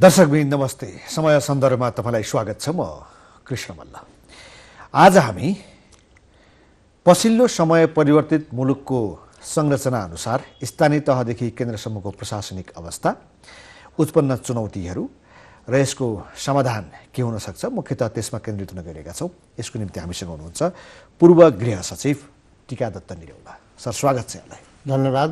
दर्शकबिन नमस्ते समय सन्दर्भमा तपाईँलाई स्वागत छ म कृष्ण मल्ल आज हामी पछिल्लो समय परिवर्तित मुलुकको अनुसार स्थानीय तहदेखि केन्द्रसम्मको प्रशासनिक अवस्था उत्पन्न चुनौतीहरू र यसको समाधान के हुन सक्छ मुख्यतः त्यसमा केन्द्रित हुन गइरहेका छौँ यसको निम्ति हामीसँग हुनुहुन्छ पूर्व गृह सचिव टिका दत्त निरौला सर स्वागत छ यहाँलाई धन्यवाद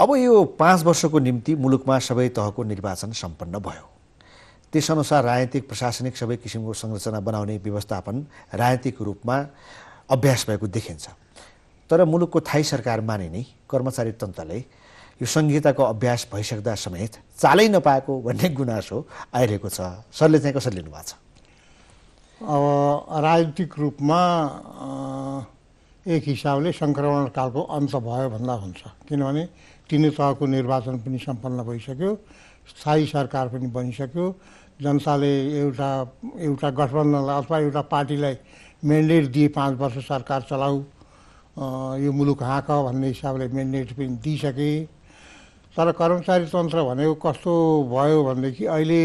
अब यो पाँच वर्षको निम्ति मुलुकमा सबै तहको निर्वाचन सम्पन्न भयो त्यसअनुसार राजनीतिक प्रशासनिक सबै किसिमको संरचना बनाउने व्यवस्थापन राजनीतिक रूपमा अभ्यास भएको देखिन्छ तर मुलुकको थाई सरकार मानिने कर्मचारी तन्त्रले यो संहिताको अभ्यास भइसक्दा समेत चालै नपाएको भन्ने गुनासो आइरहेको छ सरले चाहिँ कसरी लिनुभएको छ अब राजनीतिक रूपमा एक हिसाबले सङ्क्रमणकालको अन्त भयो भन्दा हुन्छ किनभने तिनै तहको निर्वाचन पनि सम्पन्न भइसक्यो स्थायी सरकार पनि बनिसक्यो जनताले एउटा एउटा गठबन्धनलाई अथवा एउटा पार्टीलाई मेन्डेट दिए पाँच वर्ष सरकार चलाऊ यो मुलुक हाँक भन्ने हिसाबले मेन्डेट पनि दिइसके तर कर्मचारी तन्त्र भनेको कस्तो भयो भनेदेखि अहिले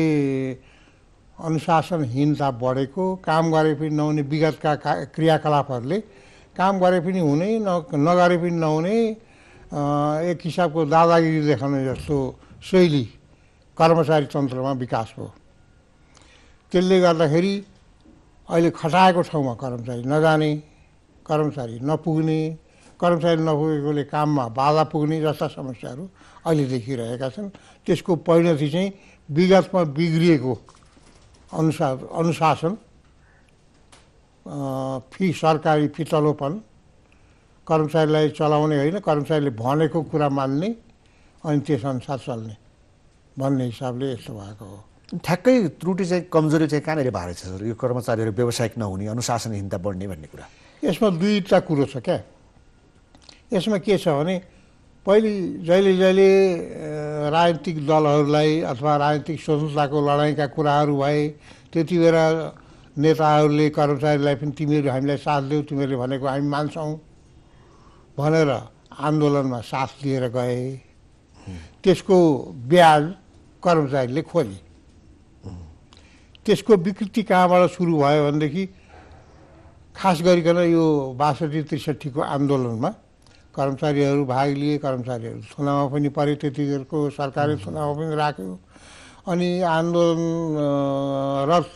अनुशासनहीनता बढेको काम गरे पनि नहुने विगतका क्रियाकलापहरूले काम गरे पनि हुने न नगरे पनि नहुने एक हिसाबको दादागिरी देखाउने जस्तो शैली कर्मचारी तन्त्रमा विकास भयो त्यसले गर्दाखेरि अहिले खटाएको ठाउँमा कर्मचारी नजाने कर्मचारी नपुग्ने कर्मचारी नपुगेकोले काममा बाधा पुग्ने जस्ता समस्याहरू अहिले देखिरहेका छन् त्यसको परिणति चाहिँ विगतमा बिग्रिएको अनुसा अनुशासन फी सरकारी फितलोपन कर्मचारीलाई चलाउने होइन कर्मचारीले भनेको कुरा मान्ने अनि त्यसअनुसार चल्ने भन्ने हिसाबले यस्तो भएको हो ठ्याक्कै त्रुटि चाहिँ कमजोरी चाहिँ कहाँनिर भएको छ सर यो कर्मचारीहरू व्यावसायिक नहुने अनुशासनहीनता बढ्ने भन्ने कुरा यसमा दुईवटा कुरो छ क्या यसमा के छ भने पहिले जहिले जहिले राजनीतिक दलहरूलाई अथवा राजनीतिक स्वतन्त्रताको लडाइँका कुराहरू भए त्यति बेला नेताहरूले कर्मचारीलाई पनि तिमीहरू हामीलाई साथ देऊ तिमीहरूले भनेको हामी मान्छौँ भनेर आन्दोलनमा साथ लिएर गए त्यसको ब्याज कर्मचारीले खोजे त्यसको विकृति कहाँबाट सुरु भयो भनेदेखि खास गरिकन यो बासठी त्रिसठीको आन्दोलनमा कर्मचारीहरू भाग लिए कर्मचारीहरू थुनामा पनि परे त्यतिखेरको सरकारले थुनामा पनि राख्यो अनि आन्दोलन रस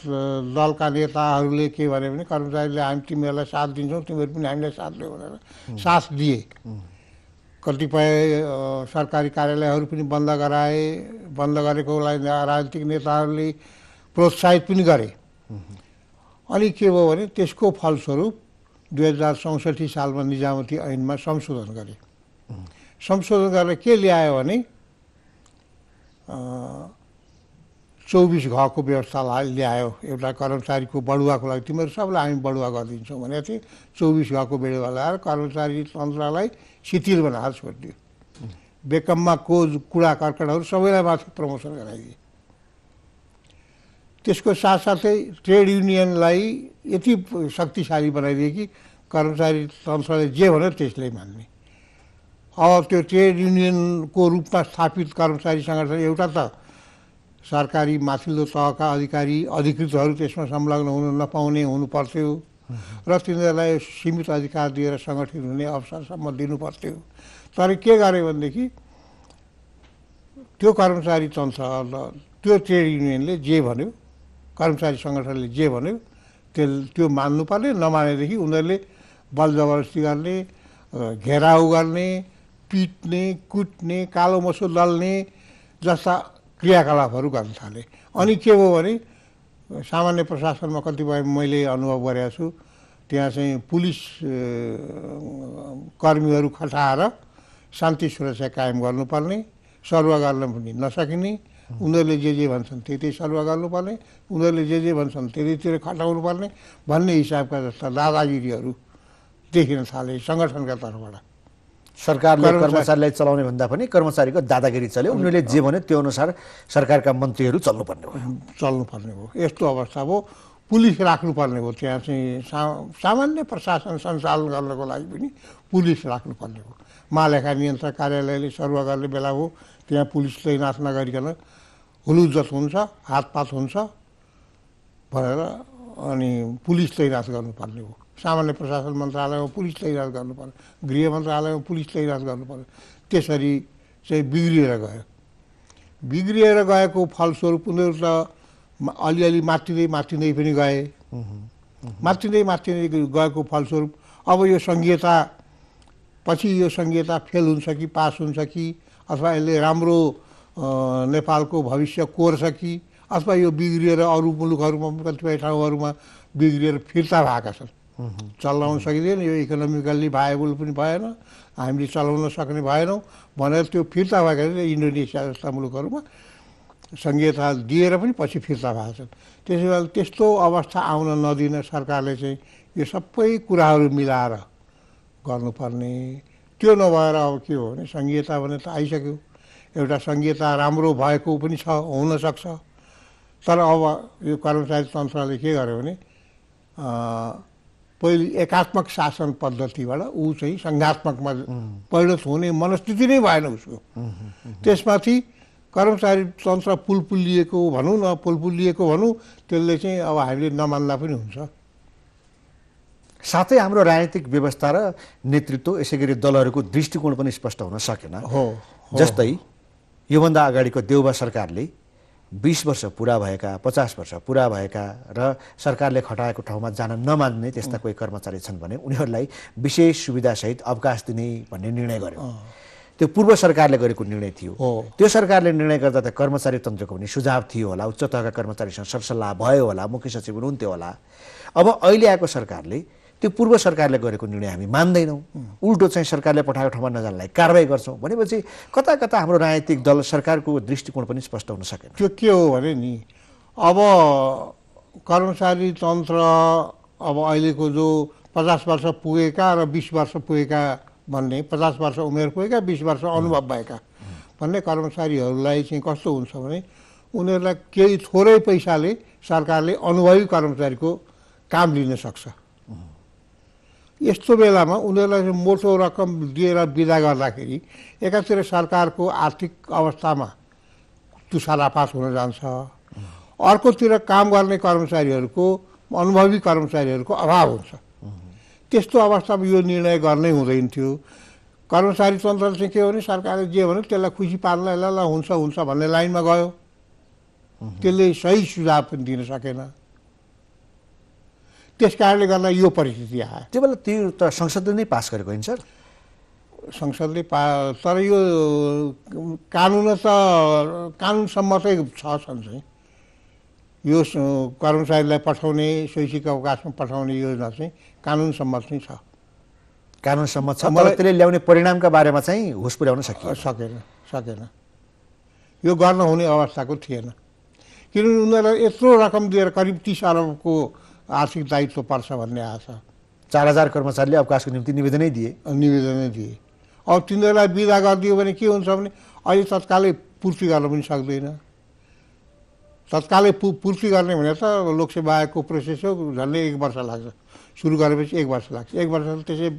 दलका नेताहरूले के भने भने कर्मचारीले हामी तिमीहरूलाई साथ दिन्छौँ तिमीहरू पनि हामीलाई साथ दियो भनेर साथ दिए कतिपय सरकारी कार्यालयहरू पनि बन्द गराए बन्द गरेकोलाई राजनीतिक नेताहरूले प्रोत्साहित पनि गरे अनि के भयो भने त्यसको फलस्वरूप दुई हजार चौसठी सालमा निजामती ऐनमा संशोधन गरे संशोधन गरेर के ल्यायो भने चौबिस घरको व्यवस्थालाई ल्यायो एउटा कर्मचारीको बढुवाको लागि तिमीहरू सबलाई हामी बढुवा गरिदिन्छौँ भनेको थिएँ चौबिस घको बेडुवा लगाएर कर्मचारी तन्त्रलाई शिथिल बनाएर छोडिदियो बेकममा कोज कुडा कर्कटहरू सबैलाई माथि प्रमोसन गराइदिए त्यसको साथसाथै ट्रेड युनियनलाई यति शक्तिशाली बनाइदिए कि कर्मचारी तन्त्रले जे भन्यो त्यसले मान्ने अब त्यो ट्रेड युनियनको रूपमा स्थापित कर्मचारी सङ्गठन एउटा त सरकारी माथिल्लो तहका अधिकारी अधिकृतहरू त्यसमा संलग्न हुन नपाउने हुनुपर्थ्यो र तिनीहरूलाई सीमित अधिकार दिएर सङ्गठित हुने अवसरसम्म दिनुपर्थ्यो तर के गर्यो भनेदेखि त्यो कर्मचारी तन्त्र त्यो ट्रेड युनियनले जे भन्यो कर्मचारी सङ्गठनले जे भन्यो त्यस त्यो मान्नु पर्ने नमानेदेखि उनीहरूले जबरजस्ती गर्ने घेराउ गर्ने पिट्ने कुट्ने कालो मसु दल्ने जस्ता क्रियाकलापहरू गर्न थालेँ अनि के हो भने सामान्य प्रशासनमा कतिपय मैले अनुभव गरेको छु त्यहाँ चाहिँ पुलिस कर्मीहरू खटाएर शान्ति सुरक्षा कायम गर्नुपर्ने सर्वा गर्न पनि नसकिने उनीहरूले जे जे भन्छन् त्यही त्यही सल्लाह गर्नुपर्ने उनीहरूले जे जे भन्छन् त्यतैतिर खटाउनु पर्ने भन्ने हिसाबका जस्ता दादागिरीहरू देखिन थाले सङ्गठनका तर्फबाट सरकारले कर्मचारीलाई चलाउने भन्दा पनि कर्मचारीको दादागिरी चल्यो उनीहरूले जे भन्यो त्यो अनुसार सरकारका मन्त्रीहरू चल्नुपर्ने भयो चल्नुपर्ने भयो यस्तो अवस्था भयो पुलिस राख्नुपर्ने हो त्यहाँ चाहिँ सामान्य प्रशासन सञ्चालन गर्नको लागि पनि पुलिस राख्नुपर्ने हो महालेखा नियन्त्रक कार्यालयले सर्वा गर्ने बेला हो त्यहाँ पुलिस तैनाथ नगरिकन हुलुजत हुन्छ हातपात हुन्छ भनेर अनि पुलिस तैनात गर्नुपर्ने हो सामान्य प्रशासन मन्त्रालयमा पुलिस तैनात गर्नुपर्ने गृह मन्त्रालयमा पुलिस तैनात गर्नुपर्ने त्यसरी चाहिँ बिग्रिएर गयो बिग्रिएर गएको फलस्वरूप उनीहरू त अलिअलि माथिँदै माथिँदै पनि गए माथिँदै माथिँदै गएको फलस्वरूप अब यो सङ्घीयता पछि यो सङ्घीयता फेल हुन्छ कि पास हुन्छ कि अथवा यसले राम्रो नेपालको भविष्य कोर्छ कि अथवा यो बिग्रिएर अरू मुलुकहरूमा कतिपय ठाउँहरूमा बिग्रिएर फिर्ता भएका छन् चलाउन सकिँदैन यो इकोनोमिकल्ली भाएबल पनि भएन हामीले चलाउन सक्ने भएनौँ भनेर त्यो फिर्ता भएका इन्डोनेसिया जस्ता मुलुकहरूमा सङ्घीयता दिएर पनि पछि फिर्ता भएको छन् त्यसै भए त्यस्तो अवस्था आउन नदिन सरकारले चाहिँ यो सबै कुराहरू मिलाएर गर्नुपर्ने त्यो नभएर अब के हो भने सङ्घीयता भने त आइसक्यो एउटा सङ्घीयता राम्रो भएको पनि छ हुनसक्छ तर अब यो कर्मचारी तन्त्रले के गर्यो भने पहिलो एकात्मक शासन पद्धतिबाट ऊ चाहिँ सङ्घात्मकमा परिणत हुने मनस्थिति नै भएन उसको त्यसमाथि कर्मचारी तन्त्र पुलपुलिएको भनौँ न पुलपुलिएको भनौँ त्यसले चाहिँ अब हामीले नमान्दा पनि हुन्छ साथै हाम्रो राजनीतिक व्यवस्था र नेतृत्व यसै गरी दलहरूको दृष्टिकोण पनि स्पष्ट हुन सकेन हो जस्तै योभन्दा अगाडिको देउबा सरकारले बिस वर्ष पुरा भएका पचास वर्ष पुरा भएका र सरकारले खटाएको ठाउँमा जान नमान्ने त्यस्ता कोही कर्मचारी छन् भने उनीहरूलाई विशेष सुविधासहित अवकाश दिने भन्ने निर्णय गर्यो त्यो पूर्व सरकारले गरेको निर्णय थियो त्यो सरकारले निर्णय गर्दा त कर्मचारी तन्त्रको पनि सुझाव थियो होला उच्च तहका कर्मचारीसँग सरसल्लाह भयो होला मुख्य सचिव हुनुहुन्थ्यो होला अब अहिले आएको सरकारले त्यो पूर्व सरकारले गरेको निर्णय हामी मान्दैनौँ उल्टो चाहिँ सरकारले पठाएको ठाउँमा नजानलाई कारवाही गर्छौँ भनेपछि कता कता हाम्रो राजनीतिक दल सरकारको दृष्टिकोण पनि स्पष्ट हुन सकेन त्यो के हो भने नि अब कर्मचारी तन्त्र अब अहिलेको जो पचास वर्ष पुगेका र बिस वर्ष पुगेका भन्ने पचास वर्ष उमेर पुगेका बिस वर्ष अनुभव भएका भन्ने कर्मचारीहरूलाई चाहिँ कस्तो हुन्छ भने उनीहरूलाई केही थोरै पैसाले सरकारले अनुभवी कर्मचारीको काम लिन सक्छ यस्तो बेलामा उनीहरूलाई मोटो रकम दिएर विदा गर्दाखेरि एकातिर सरकारको आर्थिक अवस्थामा पास हुन जान्छ अर्कोतिर काम गर्ने कर्मचारीहरूको अनुभवी कर्मचारीहरूको अभाव हुन्छ त्यस्तो अवस्थामा यो निर्णय गर्नै हुँदैन थियो कर्मचारी तन्त्र चाहिँ के हो भने सरकारले जे भन्यो त्यसलाई खुसी पार्नलाई ल हुन्छ हुन्छ भन्ने लाइनमा गयो त्यसले सही सुझाव पनि दिन सकेन त्यस कारणले गर्दा यो परिस्थिति आयो त्यो बेला त्यो त संसदले नै पास गरेको होइन सर संसदले पा तर यो कानुन त कानुनसम्म चाहिँ छ छन् चाहिँ यो कर्मचारीलाई पठाउने शैक्षिक अवकाशमा पठाउने योजना चाहिँ कानुनसम्म चाहिँ छ कानुनसम्म छ मलाई त्यसले ल्याउने परिणामका बारेमा चाहिँ होस पुर्याउन सकियो सकेन सकेन यो गर्न हुने अवस्थाको थिएन किनभने उनीहरूलाई यत्रो रकम दिएर करिब तिस अरबको आर्थिक दायित्व पर्छ भन्ने आशा चार हजार कर्मचारीले अवकाशको निम्ति निवेदनै दिए निवेदनै दिए अब तिनीहरूलाई विदा गरिदियो भने के हुन्छ भने अहिले तत्कालै पूर्ति गर्न पनि सक्दैन तत्कालै पूर्ति गर्ने भने त लोकसेवा आयोगको प्रोसेस हो झन्डै एक वर्ष लाग्छ सुरु गरेपछि एक वर्ष लाग्छ एक वर्ष त्यसै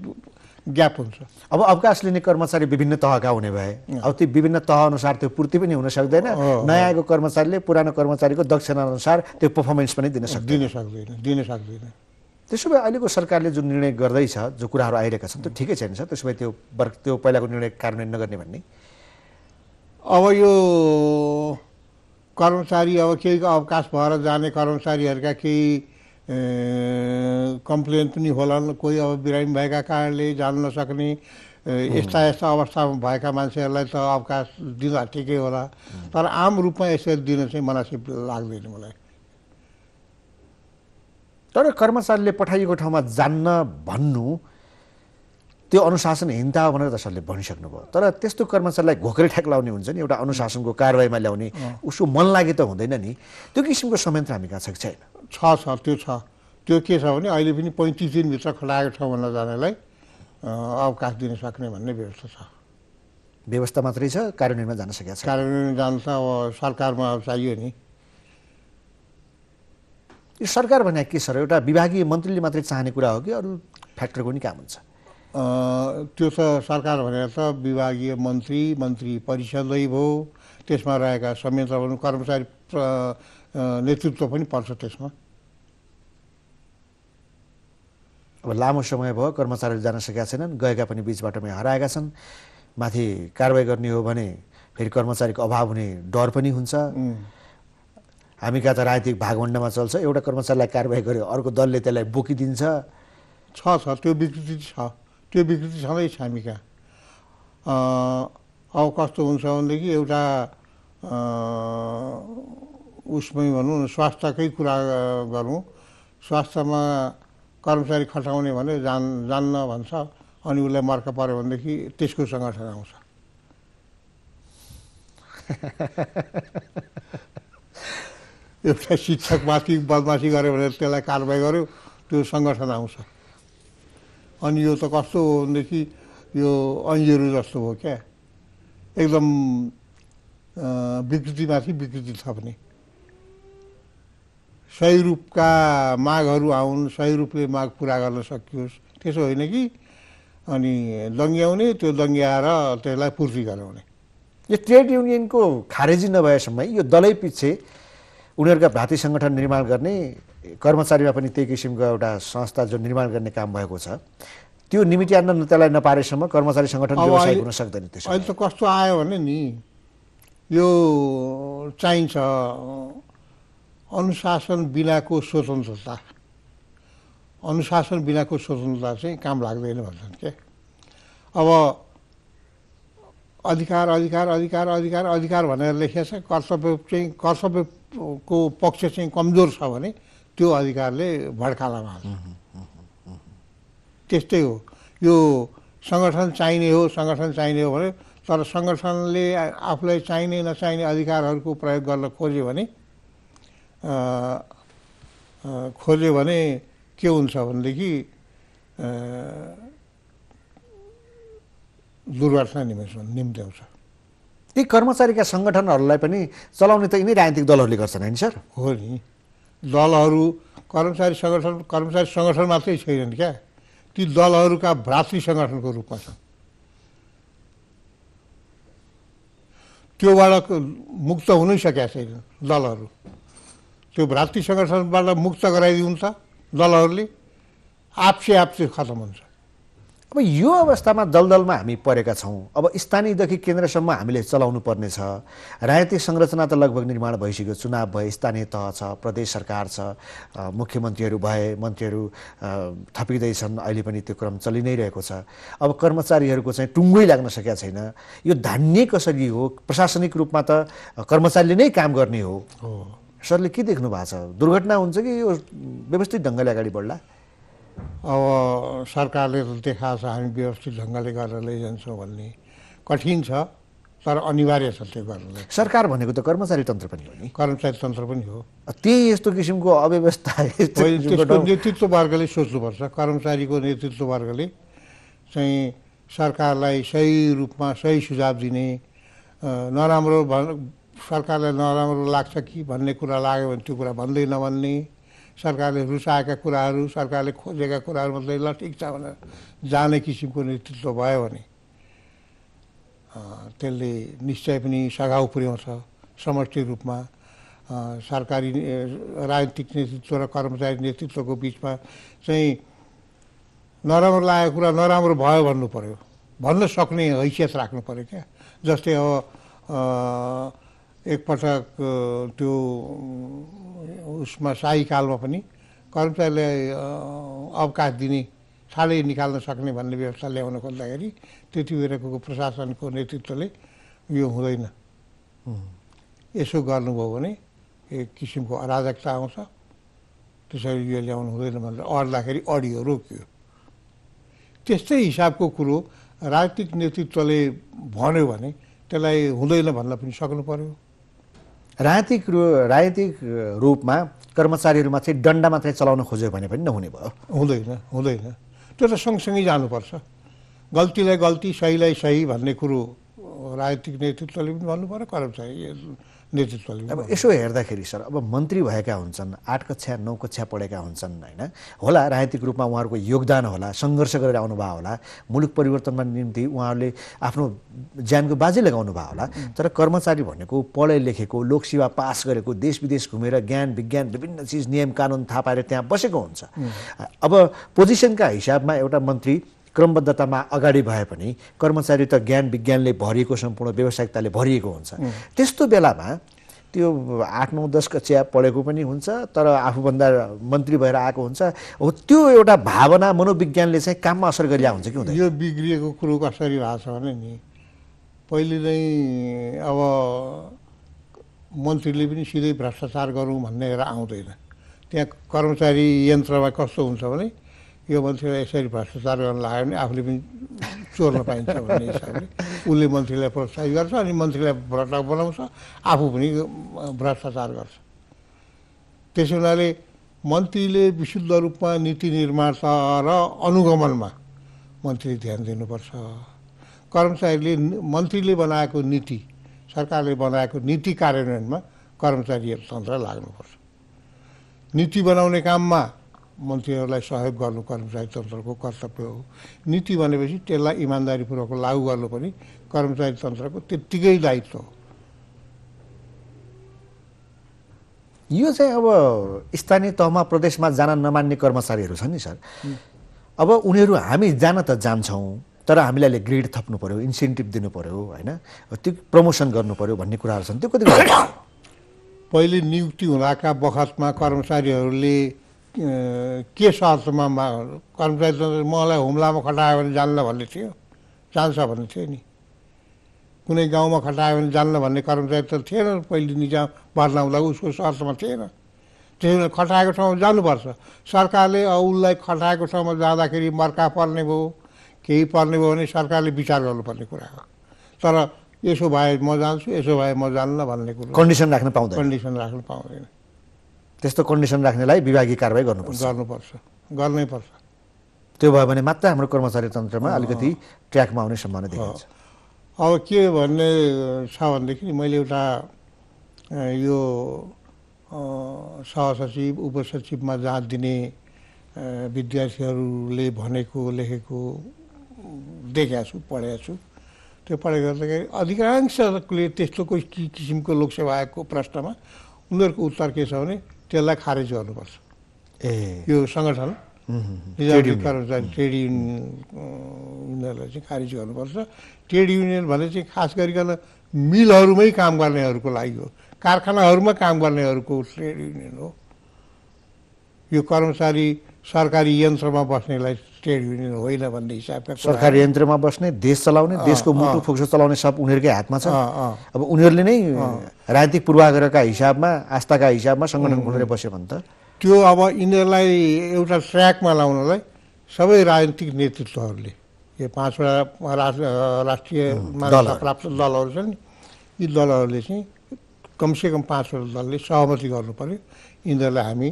ग्याप हुन्छ अब अवकाश लिने कर्मचारी विभिन्न तहका हुने भए अब ती विभिन्न तह अनुसार त्यो पूर्ति पनि हुन सक्दैन नयाँ आएको कर्मचारीले पुरानो कर्मचारीको अनुसार त्यो पर्फर्मेन्स पनि दिन सक्छ दिन सक्दैन दिन सक्दैन त्यसो भए अहिलेको सरकारले जुन निर्णय गर्दैछ जो कुराहरू आइरहेका छन् त्यो ठिकै छैन सर त्यसो भए त्यो वर्ग त्यो पहिलाको निर्णय कार्यान्वयन नगर्ने भन्ने अब यो कर्मचारी अब केही अवकाश भएर जाने कर्मचारीहरूका केही कम्प्लेन पनि होला कोही अब बिरामी भएका कारणले जान नसक्ने यस्ता यस्ता अवस्थामा भएका मान्छेहरूलाई त अवकाश दिँदा ठिकै होला तर आम रूपमा यसरी दिन चाहिँ मुनासिब लाग्दैन मलाई तर कर्मचारीले पठाइएको ठाउँमा जान्न भन्नु त्यो अनुशासनहीनता भनेर त सरले भनिसक्नुभयो तर त्यस्तो कर्मचारीलाई घोकरे ठ्याक लाउने हुन्छ नि एउटा अनुशासनको कारवाहीमा ल्याउने उसको मन लागे त हुँदैन नि त्यो किसिमको संयन्त्र हामी कहाँ छ कि छैन छ छ त्यो छ त्यो के छ भने अहिले पनि पैँतिस दिनभित्र खोलाएको छ भनेर जानेलाई अवकाश दिन सक्ने भन्ने व्यवस्था छ व्यवस्था मात्रै छ कार्यान्वयनमा जान सकेको छ कार्यान्वयनमा जान त अब सरकारमा चाहियो नि यो सरकार भने के सर एउटा विभागीय मन्त्रीले मात्रै चाहने कुरा हो कि अरू फ्याक्टरको नि काम हुन्छ त्यो त सरकार भनेर त विभागीय मन्त्री मन्त्री परिषदै भयो त्यसमा रहेका संयन्त्र भनौँ कर्मचारी नेतृत्व पनि पर्छ त्यसमा अब लामो समय भयो कर्मचारीहरू जान सकेका छैनन् गएका पनि बिचबाटमै हराएका छन् माथि कारवाही गर्ने हो भने फेरि कर्मचारीको अभाव हुने डर पनि हुन्छ हामी कहाँ त राजनीतिक भागभण्डमा चल्छ एउटा कर्मचारीलाई कारवाही गर्यो अर्को दलले त्यसलाई बोकिदिन्छ छ छ त्यो विकृति छ त्यो विकृति छँदैछ हामी कहाँ अब कस्तो हुन्छ भनेदेखि एउटा उसमै भनौँ न स्वास्थ्यकै कुरा गरौँ स्वास्थ्यमा कर्मचारी खटाउने भने जान जान्न भन्छ अनि उसलाई मर्का पऱ्यो भनेदेखि त्यसको सङ्गठन आउँछ एउटा शिक्षकमाथि बदमासी गऱ्यो भने त्यसलाई कारवाही गर्यो त्यो सङ्गठन आउँछ अनि यो त कस्तो हो भनेदेखि यो अन्जेरो जस्तो हो क्या एकदम विकृतिमाथि विकृति थप्ने सही रूपका मागहरू आउन् सही रूपले माग पुरा गर्न सकियोस् त्यसो होइन कि अनि दङ्ग्याउने त्यो दङ्ग्याएर त्यसलाई पूर्ति गराउने यो ट्रेड युनियनको खारेजी नभएसम्म यो दलै पछि उनीहरूका भाती सङ्गठन निर्माण गर्ने कर्मचारीमा पनि त्यही किसिमको एउटा संस्था जो निर्माण गर्ने काम भएको छ त्यो निमित्यान्न त्यसलाई नपारेसम्म कर्मचारी सङ्गठन व्यवसाय हुन सक्दैन त्यसो अहिले त कस्तो आयो भने नि यो चाहिन्छ अनुशासन बिनाको स्वतन्त्रता अनुशासन बिनाको स्वतन्त्रता चाहिँ काम लाग्दैन भन्छन् के अब अधिकार अधिकार अधिकार अधिकार अधिकार भनेर लेखिएछ कर्तव्य चाहिँ कर्तव्यको पक्ष चाहिँ कमजोर छ भने त्यो अधिकारले भड्कालामा त्यस्तै हो यो सङ्गठन चाहिने हो सङ्गठन चाहिने हो भने तर सङ्गठनले आफूलाई चाहिने नचाहिने अधिकारहरूको प्रयोग गर्न खोज्यो भने खोज्यो भने के हुन्छ भनेदेखि दुर्घटना निम्स निम्त्याउँछ यी कर्मचारीका सङ्गठनहरूलाई पनि चलाउने त यिनै राजनीतिक दलहरूले गर्छन् होइन सर हो नि दलहरू कर्मचारी सङ्गठन कर्मचारी सङ्गठन मात्रै छैनन् क्या ती दलहरूका भ्रातृ सङ्गठनको रूपमा छन् त्योबाट मुक्त हुनै सकेका छैन दलहरू त्यो भ्रातृ सङ्गठनबाट मुक्त गराइदिन्छ दलहरूले आपसे आपसे खत्तम हुन्छ अब यो अवस्थामा दलदलमा हामी परेका छौँ अब स्थानीयदेखि केन्द्रसम्म हामीले चलाउनु पर्नेछ राजनीतिक संरचना त लगभग निर्माण भइसक्यो चुनाव भए स्थानीय तह छ प्रदेश सरकार छ मुख्यमन्त्रीहरू भए मन्त्रीहरू थपिँदैछन् अहिले पनि त्यो क्रम चलि नै रहेको छ अब कर्मचारीहरूको चाहिँ टुङ्गै लाग्न सकेका छैन यो धान्ने कसरी हो प्रशासनिक रूपमा त कर्मचारीले नै काम गर्ने हो सरले के देख्नु भएको छ दुर्घटना हुन्छ कि यो व्यवस्थित ढङ्गले अगाडि बढ्ला अब सरकारले त देखाएको छ हामी व्यवस्थित ढङ्गले गरेर लैजान्छौँ भन्ने कठिन छ तर अनिवार्य छ त्यो गर्नुलाई सरकार भनेको त कर्मचारी तन्त्र पनि हो नि कर्मचारी तन्त्र पनि हो त्यही यस्तो किसिमको अव्यवस्था नेतृत्व वर्गले सोच्नुपर्छ कर्मचारीको नेतृत्व वर्गले चाहिँ सरकारलाई सही रूपमा सही सुझाव दिने नराम्रो भन सरकारलाई नराम्रो लाग्छ कि भन्ने कुरा लाग्यो भने त्यो कुरा भन्दै नभन्ने सरकारले रुचाएका कुराहरू सरकारले खोजेका कुराहरू मात्रै ल ठिक छ भनेर जाने किसिमको नेतृत्व भयो भने त्यसले निश्चय पनि सघाउ पुर्याउँछ समष्टि रूपमा सरकारी राजनीतिक नेतृत्व र कर्मचारी नेतृत्वको बिचमा चाहिँ नराम्रो लागेको कुरा नराम्रो भयो भन्नु पऱ्यो भन्न सक्ने हैसियत राख्नु पऱ्यो क्या जस्तै अब एकपटक त्यो उसमा कालमा पनि कर्मचारीलाई अवकाश दिने साह्रै निकाल्न सक्ने भन्ने व्यवस्था ल्याउन खोज्दाखेरि त्यति बेलाको प्रशासनको नेतृत्वले यो हुँदैन यसो गर्नुभयो भने एक किसिमको अराजकता आउँछ त्यसरी यो ल्याउनु हुँदैन भनेर अड्दाखेरि अडियो रोकियो त्यस्तै हिसाबको कुरो राजनीतिक नेतृत्वले भन्यो भने त्यसलाई हुँदैन भन्न पनि सक्नु पऱ्यो राजनीतिक रू रूपमा कर्मचारीहरूमा चाहिँ डन्डा मात्रै चलाउन खोज्यो भने पनि नहुने भयो हुँदैन हुँदैन त्यो त सँगसँगै जानुपर्छ गल्तीलाई गल्ती सहीलाई सही भन्ने कुरो राजनीतिक नेतृत्वले पनि भन्नु पऱ्यो कर्मचारी नेतृत्वले अब यसो हेर्दाखेरि सर अब मन्त्री भएका हुन्छन् आठ कक्षा नौ कक्षा पढेका हुन्छन् होइन होला राजनीतिक रूपमा उहाँहरूको योगदान होला सङ्घर्ष गरेर आउनुभयो होला मुलुक परिवर्तनमा निम्ति उहाँहरूले आफ्नो ज्यानको बाजी लगाउनु भयो होला तर कर्मचारी भनेको पढे लेखेको लोकसेवा पास गरेको देश विदेश घुमेर ज्ञान विज्ञान विभिन्न चिज नियम कानुन थाहा पाएर त्यहाँ बसेको हुन्छ अब पोजिसनका हिसाबमा एउटा मन्त्री क्रमबद्धतामा अगाडि भए पनि कर्मचारी त ज्ञान विज्ञानले भरिएको सम्पूर्ण व्यावसायिकताले भरिएको हुन्छ त्यस्तो बेलामा त्यो आठ नौ दस कक्षा पढेको पनि हुन्छ तर आफूभन्दा मन्त्री भएर आएको हुन्छ हो त्यो एउटा भावना मनोविज्ञानले चाहिँ काममा असर गरिरहेको हुन्छ कि हुँदैन यो बिग्रिएको कुरो कसरी भएको छ भने नि पहिले नै अब मन्त्रीले पनि सिधै भ्रष्टाचार गरौँ भन्ने आउँदैन त्यहाँ कर्मचारी यन्त्रमा कस्तो हुन्छ भने यो मान्छेलाई यसरी भ्रष्टाचार गर्न लाग्यो भने आफूले पनि चोर्न पाइन्छ भन्ने हिसाबले उसले मन्त्रीलाई प्रोत्साहित गर्छ अनि मन्त्रीलाई भ्रष्ट बनाउँछ आफू पनि भ्रष्टाचार गर्छ त्यसै हुनाले मन्त्रीले विशुद्ध रूपमा नीति निर्माता र अनुगमनमा मन्त्रीले ध्यान दिनुपर्छ कर्मचारीले मन्त्रीले बनाएको नीति सरकारले बनाएको नीति कार्यान्वयनमा कर्मचारीहरू तन्त्र लाग्नुपर्छ नीति बनाउने काममा मन्त्रीहरूलाई सहयोग गर्नु कर्मचारी तन्त्रको कर्तव्य हो नीति भनेपछि त्यसलाई इमान्दारीपूर्वक लागू गर्नु पनि कर्मचारी तन्त्रको त्यत्तिकै दायित्व हो यो चाहिँ अब स्थानीय तहमा प्रदेशमा जान नमान्ने कर्मचारीहरू छन् नि सर अब उनीहरू हामी जान त जान्छौँ तर हामीलाई अहिले ग्रेड थप्नु पऱ्यो इन्सेन्टिभ दिनु पऱ्यो होइन त्यो प्रमोसन गर्नु पऱ्यो भन्ने कुराहरू छन् त्यो कति पहिले नियुक्ति हुँदाका बखतमा कर्मचारीहरूले के शर्तमा कर्मचारी मलाई हुम्लामा खटायो भने जान्न भन्ने थियो जान्छ भन्ने थियो नि कुनै गाउँमा खटायो भने जान्न भन्ने कर्मचारी त थिएन पहिले निजाम बदलाउँदा उसको शर्तमा थिएन त्यसो खटाएको ठाउँमा जानुपर्छ सरकारले उसलाई खटाएको ठाउँमा जाँदाखेरि मर्का पर्ने भयो केही पर्ने भयो भने सरकारले विचार गर्नुपर्ने कुरा हो तर यसो भए म जान्छु यसो भए म जान्न भन्ने कुरो कन्डिसन राख्न पाउँदैन कन्डिसन राख्न पाउँदैन त्यस्तो कन्डिसन राख्नेलाई विभागीय कारवाही गर्नुपर्छ गर्नुपर्छ गर्नै पर्छ त्यो भयो भने मात्र हाम्रो कर्मचारी तन्त्रमा अलिकति ट्र्याकमा आउने सम्भावना देखिन्छ अब के भन्ने छ भनेदेखि मैले एउटा यो सहसचिव उपसचिवमा जाँच दिने विद्यार्थीहरूले भनेको लेखेको देखेको छु पढेको छु त्यो पढाइ गर्दाखेरि अधिकांशले त्यस्तो कोही किसिमको लोकसेवा आयोगको प्रश्नमा उनीहरूको उत्तर के छ भने त्यसलाई खारेज गर्नुपर्छ ए यो सङ्गठन कर्मचारी ट्रेड युनियन उनीहरूलाई चाहिँ खारेज गर्नुपर्छ ट्रेड युनियन भने चाहिँ खास गरिकन मिलहरूमै काम गर्नेहरूको लागि हो कारखानाहरूमा काम गर्नेहरूको ट्रेड युनियन हो यो कर्मचारी सरकारी यन्त्रमा बस्नेलाई ट्रेड युनियन होइन भन्ने हिसाबले सरकारी यन्त्रमा बस्ने देश चलाउने देशको मुटु फोक्सो चलाउने सब उनीहरूकै हातमा छ अब उनीहरूले नै राजनीतिक पूर्वाग्रहका हिसाबमा आस्थाका हिसाबमा सङ्गठन खोलेर बस्यो भने त त्यो अब यिनीहरूलाई एउटा ट्र्याकमा लाउनलाई सबै राजनीतिक नेतृत्वहरूले यो पाँचवटा राष्ट्रिय प्राप्त दलहरू छन् यी दलहरूले चाहिँ कमसेकम पाँचवटा दलले सहमति गर्नु पऱ्यो यिनीहरूलाई हामी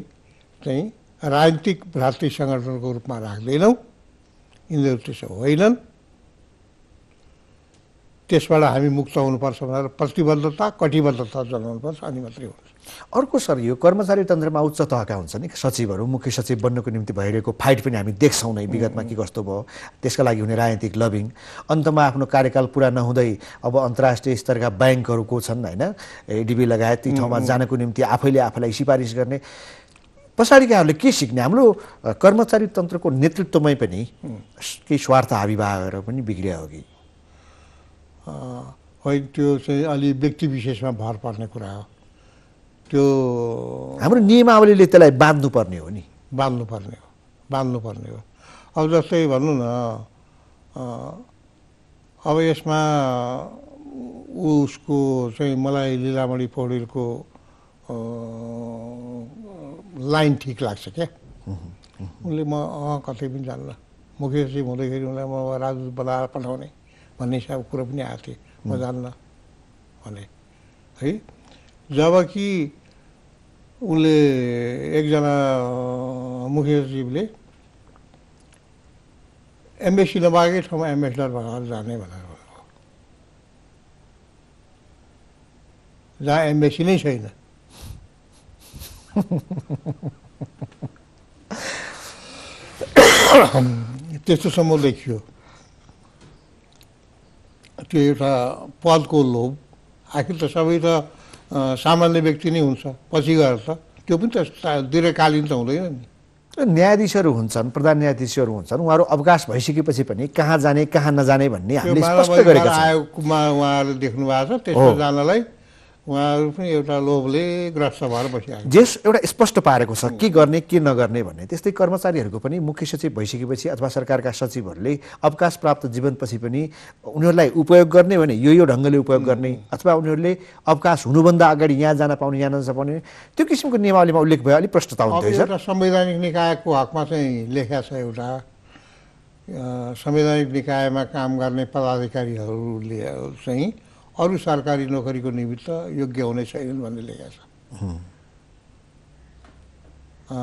चाहिँ राजनीतिक भ्रातृ सङ्गठनको रूपमा राख्दैनौँ यिनीहरू त्यसो होइनन् त्यसबाट हामी मुक्त हुनुपर्छ भनेर प्रतिबद्धता कटिबद्धता जनाउनुपर्छ अनि मात्रै हुन्छ अर्को सर यो कर्मचारी तन्त्रमा उच्च तहका हुन्छ नि सचिवहरू मुख्य सचिव बन्नको निम्ति भइरहेको फाइट पनि हामी देख्छौँ नै विगतमा के कस्तो भयो त्यसका लागि हुने राजनीतिक लभिङ अन्तमा आफ्नो कार्यकाल पुरा नहुँदै अब अन्तर्राष्ट्रिय स्तरका को छन् होइन एडिबी लगायत ती ठाउँमा जानको निम्ति आफैले आफूलाई सिफारिस गर्ने पछाडिकाहरूले के सिक्ने हाम्रो कर्मचारी तन्त्रको नेतृत्वमै पनि केही स्वार्थ आविभावहरू पनि बिग्रियो हो कि होइन त्यो चाहिँ अलि व्यक्ति विशेषमा भर पर्ने कुरा हो त्यो हाम्रो नियमावलीले त्यसलाई बाँध्नुपर्ने हो नि बाँध्नुपर्ने हो बाँध्नुपर्ने हो अब जस्तै भनौँ न अब यसमा उसको चाहिँ मलाई लिलामणि पौडेलको लाइन ठिक लाग्छ क्या उनले म अँ कतै पनि जान्न मुख्य चाहिँ हुँदाखेरि उनलाई म राजदूत बनाएर पठाउने भन्ने हिसाब कुरो पनि आएको थिएँ म जान्न भने है जब कि उनले एकजना सचिवले एम्बेसी नभएकै ठाउँमा एम्बेसडर भएर जाने भनेर जहाँ एम्बेसी नै छैन त्यस्तोसम्म लेखियो त्यो एउटा पदको लोभ आखिर त सबै त सामान्य व्यक्ति नै हुन्छ पछि गएर त त्यो पनि त दीर्घकालीन त हुँदैन नि न्यायाधीशहरू हुन्छन् प्रधान न्यायाधीशहरू हुन्छन् उहाँहरू अवकाश भइसकेपछि पनि कहाँ जाने कहाँ नजाने भन्ने हामीले स्पष्ट गरेका छौँ आयोगमा उहाँहरूले देख्नु भएको छ त्यसमा जानलाई उहाँहरू पनि एउटा लोभले ग्रस्त भएर बसिहाल्छ जस एउटा स्पष्ट पारेको छ के गर्ने के नगर्ने भन्ने त्यस्तै कर्मचारीहरूको पनि मुख्य सचिव भइसकेपछि अथवा सरकारका सचिवहरूले अवकाश प्राप्त जीवनपछि पनि उनीहरूलाई उपयोग गर्ने भने यो यो ढङ्गले उपयोग गर्ने अथवा उनीहरूले अवकाश हुनुभन्दा अगाडि यहाँ जान पाउने यहाँ नजान पाउने त्यो किसिमको नियमावलीमा उल्लेख भयो अलिक प्रष्टता हुन्छ एउटा संवैधानिक निकायको हकमा चाहिँ लेखा छ एउटा संवैधानिक निकायमा काम गर्ने पदाधिकारीहरूले चाहिँ अरू सरकारी नोकरीको निमित्त योग्य हुने छैनन् भन्ने लेखेको छ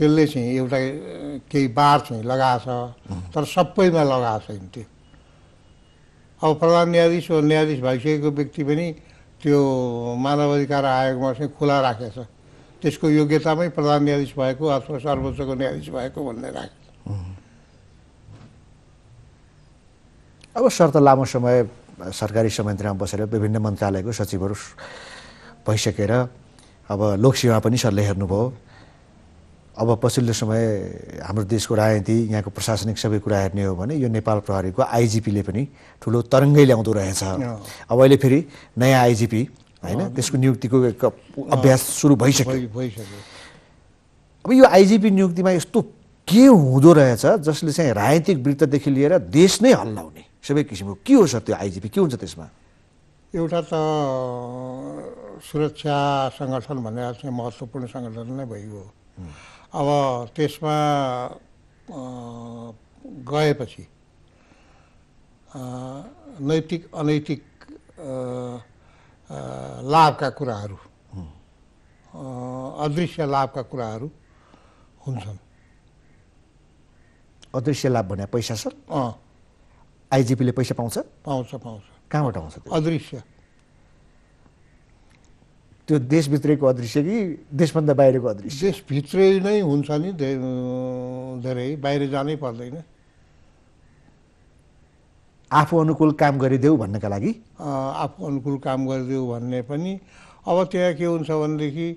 त्यसले चाहिँ एउटा केही बार चाहिँ लगाएछ तर सबैमा लगाएको छैन त्यो अब प्रधान न्यायाधीश वा न्यायाधीश भइसकेको व्यक्ति पनि त्यो मानव अधिकार आयोगमा चाहिँ खुला राखेछ त्यसको योग्यतामै प्रधान न्यायाधीश भएको अथवा सर्वोच्चको न्यायाधीश भएको भन्ने राखे अब त लामो समय सरकारी संयन्त्रमा बसेर विभिन्न मन्त्रालयको सचिवहरू भइसकेर अब लोकसेवा पनि सरले हेर्नुभयो अब पछिल्लो समय हाम्रो देशको राजनीति यहाँको प्रशासनिक सबै कुरा हेर्ने हो भने यो नेपाल प्रहरीको आइजिपीले पनि ठुलो तरङ्गै ल्याउँदो रहेछ अब अहिले फेरि नयाँ आइजिपी होइन त्यसको नियुक्तिको अभ्यास सुरु भइसक्यो भइसक्यो अब यो आइजिपी नियुक्तिमा यस्तो के हुँदो रहेछ जसले चाहिँ राजनीतिक वृत्तदेखि लिएर देश नै हल्लाउने सबै किसिमको के हो सर त्यो आइजिपी के हुन्छ त्यसमा एउटा त सुरक्षा सङ्गठन भनेर चाहिँ महत्त्वपूर्ण सङ्गठन नै भइगयो अब त्यसमा गएपछि नैतिक अनैतिक लाभका कुराहरू अदृश्य लाभका कुराहरू हुन्छन् अदृश्य लाभ भने पैसा सर अँ आइजिपीले पैसा पाउँछ पाउँछ पाउँछ कहाँबाट आउँछ अदृश्य त्यो देशभित्रैको अदृश्य कि देशभन्दा बाहिरको अदृश्य देशभित्रै नै हुन्छ नि धेरै बाहिर जानै पर्दैन आफू अनुकूल काम गरिदेऊ भन्नका लागि आफू अनुकूल काम गरिदेऊ भन्ने पनि अब त्यहाँ के हुन्छ भनेदेखि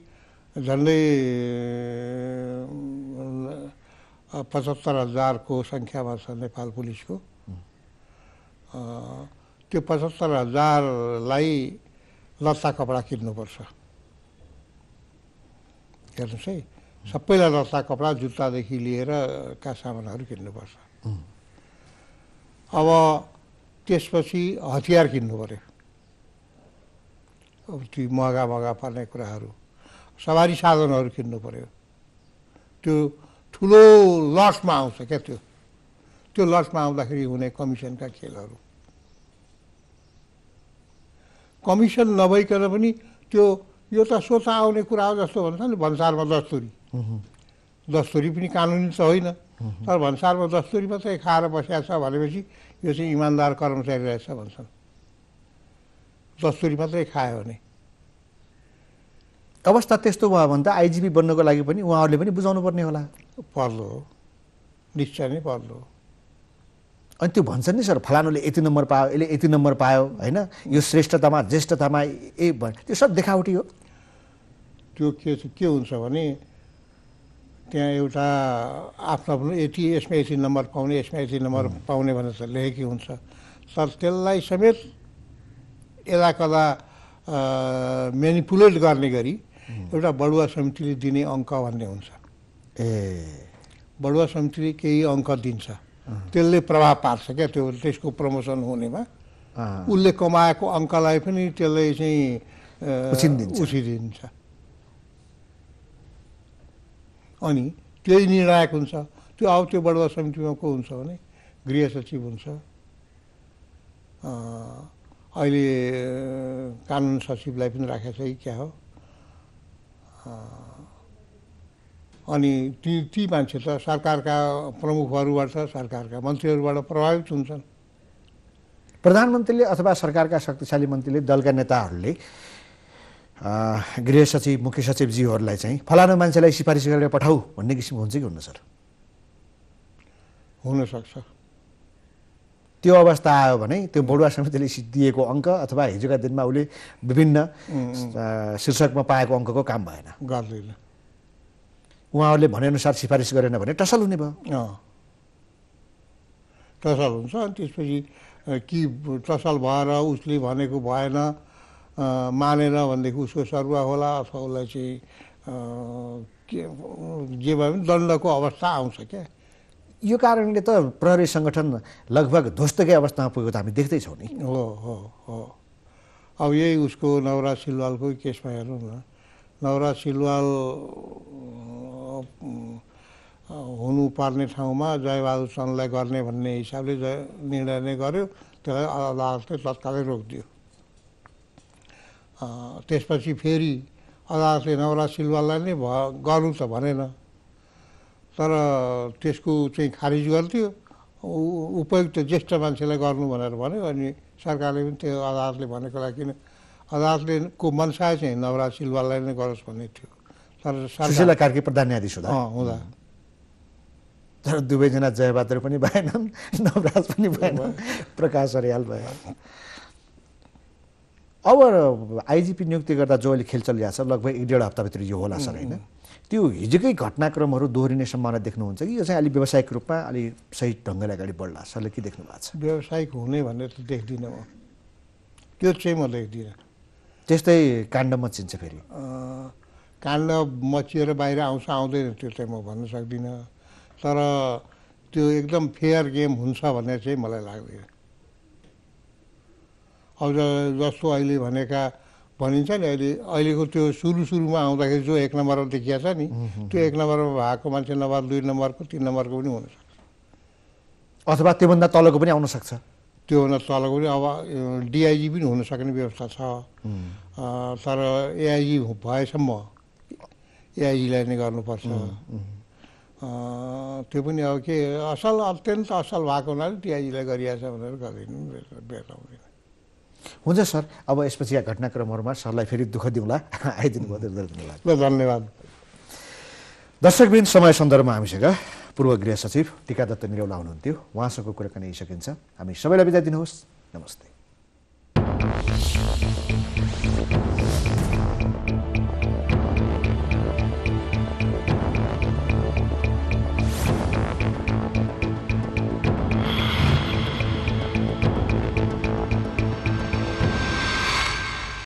झन्डै पचहत्तर हजारको सङ्ख्यामा छ नेपाल पुलिसको त्यो पचहत्तर हजारलाई लत्ता कपडा किन्नुपर्छ हेर्नुहोस् है सबैलाई लत्ता कपडा जुत्तादेखि लिएर का सामानहरू किन्नुपर्छ अब त्यसपछि हतियार किन्नु पऱ्यो अब ती महँगा महँगा पर्ने कुराहरू सवारी साधनहरू किन्नु पऱ्यो त्यो ठुलो लसमा आउँछ क्या त्यो त्यो लसमा आउँदाखेरि हुने कमिसनका खेलहरू कमिसन नभइकन पनि त्यो यो त स्वत आउने कुरा हो जस्तो भन्छ नि भन्सारमा दस्तुरी दस्तुरी पनि कानुनी त होइन तर भन्सारमा दस्तुरी मात्रै खाएर बसिया छ भनेपछि यो चाहिँ इमान्दार कर्मचारी रहेछ भन्छन् दस्तुरी मात्रै खायो भने अवस्था त्यस्तो भयो भने त आइजिपी बन्नको लागि पनि उहाँहरूले पनि बुझाउनु पर्ने होला पर्दो हो निश्चय नै पर्दो हो अनि त्यो भन्छ नि सर फलानुले यति नम्बर पायो यसले यति नम्बर पायो होइन यो श्रेष्ठतामा ज्येष्ठतामा ए त्यो सब देखावटी हो त्यो के के हुन्छ भने त्यहाँ एउटा आफ्नो आफ्नो यति यसमा यति नम्बर पाउने यसमा यति नम्बर पाउने भनेर लेखेकी हुन्छ सर त्यसलाई समेत यदा कदा मेनिपुलेट गर्ने गरी एउटा बडुवा समितिले दिने अङ्क भन्ने हुन्छ ए बडुवा समितिले केही अङ्क दिन्छ त्यसले प्रभाव पार्छ क्या त्यो त्यसको प्रमोसन हुनेमा उसले कमाएको अङ्कलाई पनि त्यसले चाहिँ उछिदिन्छ अनि त्यही निर्णायक हुन्छ त्यो अब त्यो बडुवा समितिमा को हुन्छ भने गृह सचिव हुन्छ अहिले कानुन सचिवलाई पनि राखेको छ कि क्या हो अनि ती ती मान्छे त सरकारका प्रमुखहरूबाट सरकारका मन्त्रीहरूबाट प्रभावित हुन्छन् प्रधानमन्त्रीले अथवा सरकारका शक्तिशाली मन्त्रीले दलका नेताहरूले गृह सचिव मुख्य सचिवजीहरूलाई चाहिँ फलानु मान्छेलाई सिफारिस गरेर पठाऊ भन्ने किसिमको हुन्छ कि हुन्न सर हुनसक्छ त्यो अवस्था आयो भने त्यो बडुवा समितिले दिएको अङ्क अथवा हिजोका दिनमा उसले विभिन्न शीर्षकमा पाएको अङ्कको काम भएन गर्दैन उहाँहरूले भनेअनुसार सिफारिस गरेन भने टसल हुने भयो टसल हुन्छ अनि त्यसपछि कि टसल भएर उसले भनेको भएन मानेन भनेदेखि उसको सरुवा होला अथवा उसलाई चाहिँ के जे भए पनि दण्डको अवस्था आउँछ क्या यो कारणले त प्रहरी सङ्गठन लगभग ध्वस्तकै अवस्थामा पुगेको त हामी देख्दैछौँ नि हो हो हो अब यही उसको नवराज सिलवालको केसमा हेरौँ न नवरा सिलवाल हुनुपर्ने ठाउँमा जयबहादुर चन्दलाई गर्ने भन्ने हिसाबले जय निर्णय नै गर्यो त्यसलाई अदालतले तत्कालै रोकिदियो त्यसपछि फेरि अदालतले नवरा सिलवाललाई नै भ गर्नु त भनेन तर त्यसको चाहिँ खारिज गरिदियो उपयुक्त ज्येष्ठ मान्छेलाई गर्नु भनेर भन्यो अनि सरकारले पनि त्यो अदालतले भनेको लागि किन अदालतले को मनसा चाहिँ नवराज सिलवाललाई नै गरोस् भन्ने थियो तर सुशीला कार्की प्रधान न्यायाधीश हुँदा हुँदा तर दुवैजना जयबहादुर पनि भएनन् नवराज पनि भएन प्रकाश अर्याल भयो अब आइजिपी नियुक्ति गर्दा जो अहिले खेल चलिरहेको छ लगभग एक डेढ हप्ताभित्र यो होला सर होइन त्यो हिजोकै घटनाक्रमहरू दोहोरिने सम्भावना देख्नुहुन्छ कि यो चाहिँ अलिक व्यावसायिक रूपमा अलिक सही ढङ्गले अगाडि बढ्ला सरले के देख्नु भएको छ व्यावसायिक हुने भनेर त देख्दिनँ म त्यो चाहिँ म देख्दिनँ त्यस्तै काण्ड मचिन्छ फेरि काण्ड मचिएर बाहिर आउँछ आउँदैन त्यो चाहिँ म भन्न सक्दिनँ तर त्यो एकदम फेयर गेम हुन्छ भन्ने चाहिँ मलाई लाग्दैन अब जस्तो अहिले भनेका भनिन्छ नि अहिले अहिलेको त्यो सुरु सुरुमा आउँदाखेरि जो एक नम्बरमा देखिया छ नि त्यो एक नम्बरमा भएको मान्छे नभएर दुई नम्बरको तिन नम्बरको पनि हुनसक्छ अथवा त्योभन्दा तलको पनि आउनसक्छ त्योभन्दा तलको पनि अब डिआइजी पनि हुन सक्ने व्यवस्था छ तर एआइजी भएसम्म एआइजीलाई नै गर्नुपर्छ त्यो पनि अब के असल अत्यन्त असल भएको हुनाले डिआइजीलाई गरिहाल्छ भनेर गरिदिनु भेटाउँदैन हुन्छ सर अब यसपछिका घटनाक्रमहरूमा सरलाई फेरि दुःख दिउँला आइदिनु भयो धन्यवाद ल धन्यवाद दर्शकबिन समय सन्दर्भमा हामीसँग पूर्व गृह सचिव दत्त निरौला हुनुहुन्थ्यो उहाँसँग कुराकानी सकिन्छ हामी सबैलाई बिदा दिनुहोस् नमस्ते